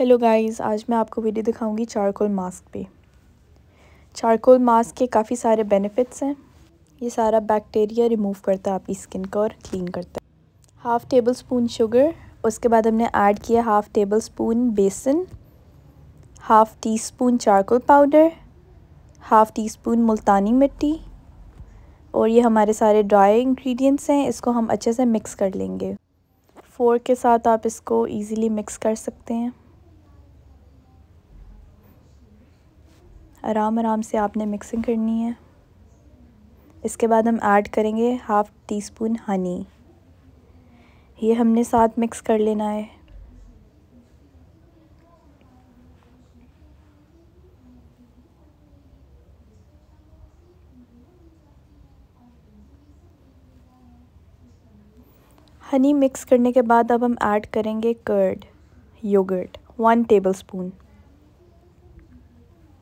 hello guys आज मैं आपको वीडियो दिखाऊंगी चारकोल मास्क पे चारकोल मास्क के काफ़ी सारे बेनिफिट्स हैं ये सारा बैक्टीरिया रिमूव करता है आपकी स्किन को और क्लीन करता है हाफ़ टेबल स्पून शुगर उसके बाद हमने ऐड किया हाफ़ टेबल स्पून बेसन half teaspoon charcoal powder half teaspoon मुल्तानी मिट्टी और ये हमारे सारे ड्राई इंग्रेडिएंट्स हैं इसको हम अच्छे से मिक्स कर लेंगे फोर के साथ आप इसको इजीली मिक्स कर सकते हैं आराम आराम से आपने मिक्सिंग करनी है इसके बाद हम ऐड करेंगे हाफ़ टी स्पून हनी ये हमने साथ मिक्स कर लेना है हनी मिक्स करने के बाद अब हम ऐड करेंगे curd yogurt one tablespoon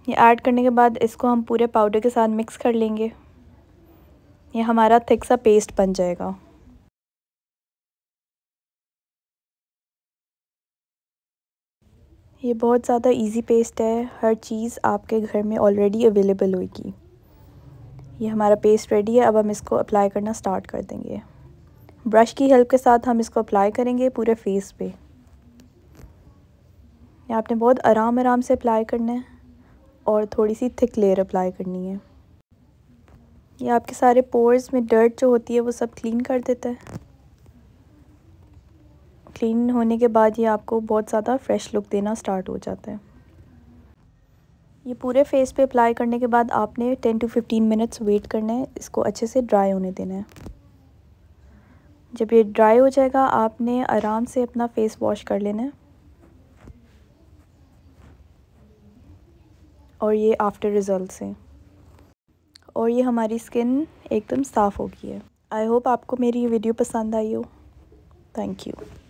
ये ऐड करने के बाद इसको हम पूरे पाउडर के साथ मिक्स कर लेंगे ये हमारा थिक सा पेस्ट बन जाएगा ये बहुत ज़्यादा इजी पेस्ट है हर चीज़ आपके घर में ऑलरेडी अवेलेबल होगी ये हमारा पेस्ट रेडी है अब हम इसको अप्लाई करना स्टार्ट कर देंगे ब्रश की हेल्प के साथ हम इसको अप्लाई करेंगे पूरे फेस पे ये आपने बहुत आराम आराम से अप्लाई करना है और थोड़ी सी थिक लेयर अप्लाई करनी है ये आपके सारे पोर्स में डर्ट जो होती है वो सब क्लीन कर देता है क्लीन होने के बाद ये आपको बहुत ज़्यादा फ्रेश लुक देना स्टार्ट हो जाता है ये पूरे फेस पे अप्लाई करने के बाद आपने 10 टू 15 मिनट्स वेट करना है इसको अच्छे से ड्राई होने देना है जब ये ड्राई हो जाएगा आपने आराम से अपना फेस वॉश कर लेना है और ये आफ्टर रिज़ल्ट हैं और ये हमारी स्किन एकदम साफ़ हो गई है आई होप आपको मेरी ये वीडियो पसंद आई हो थैंक यू